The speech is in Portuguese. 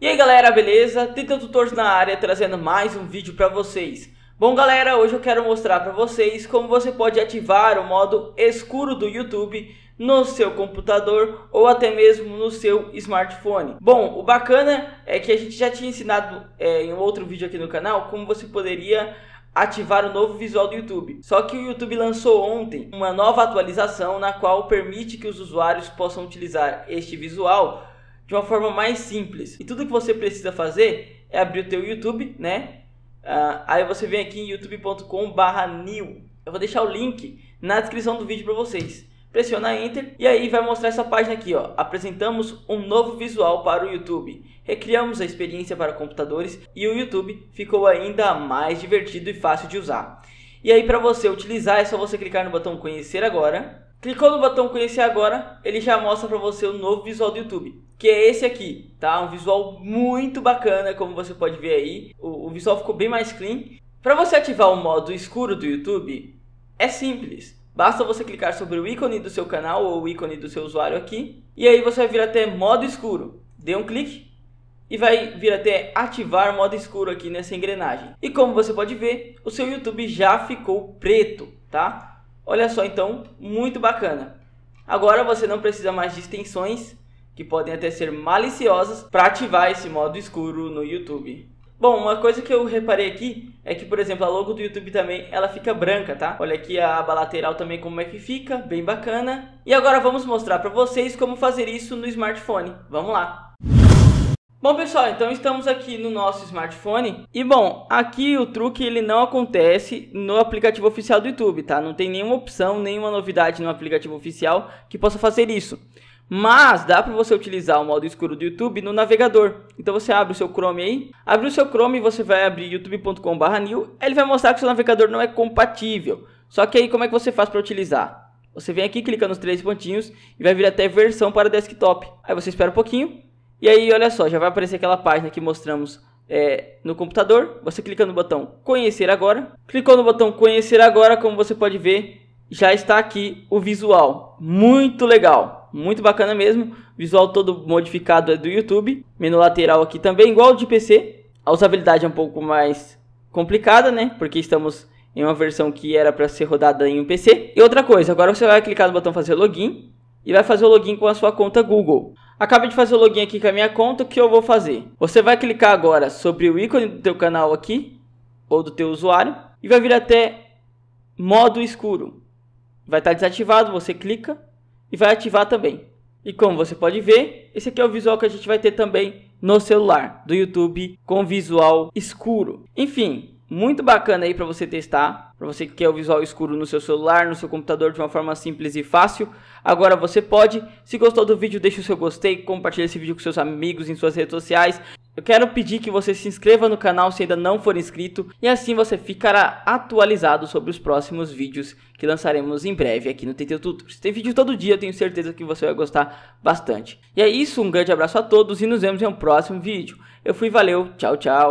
E aí galera, beleza? Tito Tutores na área trazendo mais um vídeo para vocês. Bom galera, hoje eu quero mostrar para vocês como você pode ativar o modo escuro do YouTube no seu computador ou até mesmo no seu smartphone. Bom, o bacana é que a gente já tinha ensinado é, em outro vídeo aqui no canal como você poderia ativar o novo visual do YouTube. Só que o YouTube lançou ontem uma nova atualização na qual permite que os usuários possam utilizar este visual de uma forma mais simples. E tudo que você precisa fazer é abrir o teu YouTube, né? Uh, aí você vem aqui em youtube.com/new. Eu vou deixar o link na descrição do vídeo para vocês. Pressiona Enter e aí vai mostrar essa página aqui, ó. Apresentamos um novo visual para o YouTube. Recriamos a experiência para computadores e o YouTube ficou ainda mais divertido e fácil de usar. E aí para você utilizar é só você clicar no botão conhecer agora Clicou no botão conhecer agora, ele já mostra para você o novo visual do YouTube, que é esse aqui, tá? Um visual muito bacana, como você pode ver aí. O, o visual ficou bem mais clean. Para você ativar o modo escuro do YouTube, é simples. Basta você clicar sobre o ícone do seu canal ou o ícone do seu usuário aqui, e aí você vai vir até modo escuro. Dê um clique e vai vir até ativar modo escuro aqui nessa engrenagem. E como você pode ver, o seu YouTube já ficou preto, tá? Olha só então, muito bacana. Agora você não precisa mais de extensões, que podem até ser maliciosas, para ativar esse modo escuro no YouTube. Bom, uma coisa que eu reparei aqui é que, por exemplo, a logo do YouTube também, ela fica branca, tá? Olha aqui a aba lateral também como é que fica, bem bacana. E agora vamos mostrar para vocês como fazer isso no smartphone. Vamos lá! Bom pessoal, então estamos aqui no nosso smartphone e bom, aqui o truque ele não acontece no aplicativo oficial do YouTube, tá? Não tem nenhuma opção, nenhuma novidade no aplicativo oficial que possa fazer isso. Mas dá para você utilizar o modo escuro do YouTube no navegador. Então você abre o seu Chrome aí, abre o seu Chrome e você vai abrir youtube.com/new, ele vai mostrar que o seu navegador não é compatível. Só que aí como é que você faz para utilizar? Você vem aqui, clica nos três pontinhos e vai vir até versão para desktop. Aí você espera um pouquinho e aí, olha só, já vai aparecer aquela página que mostramos é, no computador. Você clica no botão Conhecer Agora. Clicou no botão Conhecer Agora, como você pode ver, já está aqui o visual. Muito legal, muito bacana mesmo. Visual todo modificado é do YouTube. Menu lateral aqui também, igual ao de PC. A usabilidade é um pouco mais complicada, né? Porque estamos em uma versão que era para ser rodada em um PC. E outra coisa, agora você vai clicar no botão Fazer Login e vai fazer o login com a sua conta Google. Acabei de fazer o login aqui com a minha conta, o que eu vou fazer? Você vai clicar agora sobre o ícone do teu canal aqui, ou do teu usuário, e vai vir até modo escuro. Vai estar tá desativado, você clica e vai ativar também. E como você pode ver, esse aqui é o visual que a gente vai ter também no celular, do YouTube com visual escuro. Enfim, muito bacana aí para você testar, para você que quer o visual escuro no seu celular, no seu computador de uma forma simples e fácil. Agora você pode. Se gostou do vídeo, deixa o seu gostei, compartilha esse vídeo com seus amigos em suas redes sociais. Eu quero pedir que você se inscreva no canal se ainda não for inscrito e assim você ficará atualizado sobre os próximos vídeos que lançaremos em breve aqui no TT Tutors. Tem vídeo todo dia, eu tenho certeza que você vai gostar bastante. E é isso, um grande abraço a todos e nos vemos em um próximo vídeo. Eu fui, valeu, tchau, tchau.